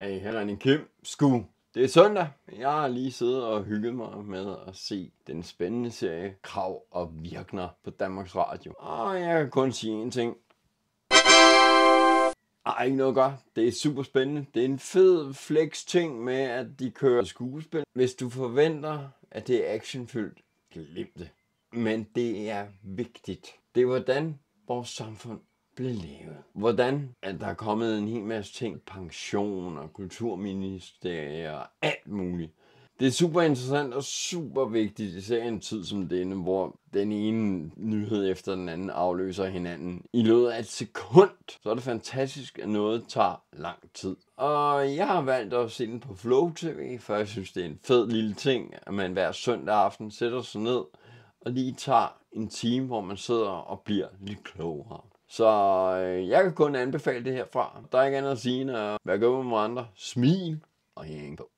Hey, her er en Kim Sku. Det er søndag. Jeg har lige siddet og hygget mig med at se den spændende serie Krav og Virkner på Danmarks Radio. Og jeg kan kun sige en ting. Ej, ikke noget godt. Det er super spændende. Det er en fed flex ting med, at de kører skuespil. Hvis du forventer, at det er actionfyldt, glem det. Men det er vigtigt. Det er hvordan vores samfund belevet. Hvordan at der er kommet en hel masse ting, pension og kulturministerier og alt muligt. Det er super interessant og super vigtigt, især i en tid som denne, hvor den ene nyhed efter den anden afløser hinanden. I løbet af et sekund, så er det fantastisk, at noget tager lang tid. Og jeg har valgt at se den på Flow TV, for jeg synes, det er en fed lille ting, at man hver søndag aften sætter sig ned og lige tager en time, hvor man sidder og bliver lidt klogere. Så øh, jeg kan kun anbefale det herfra. Der er ikke andet at sige end at være god med andre. Smil og hæng på.